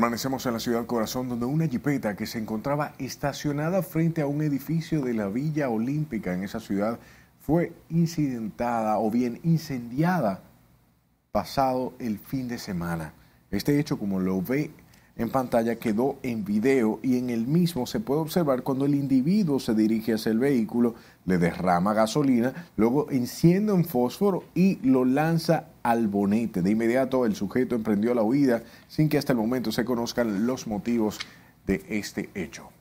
Permanecemos en la ciudad corazón donde una jipeta que se encontraba estacionada frente a un edificio de la Villa Olímpica en esa ciudad fue incidentada o bien incendiada pasado el fin de semana. Este hecho, como lo ve en pantalla quedó en video y en el mismo se puede observar cuando el individuo se dirige hacia el vehículo, le derrama gasolina, luego enciende un fósforo y lo lanza al bonete. De inmediato el sujeto emprendió la huida sin que hasta el momento se conozcan los motivos de este hecho.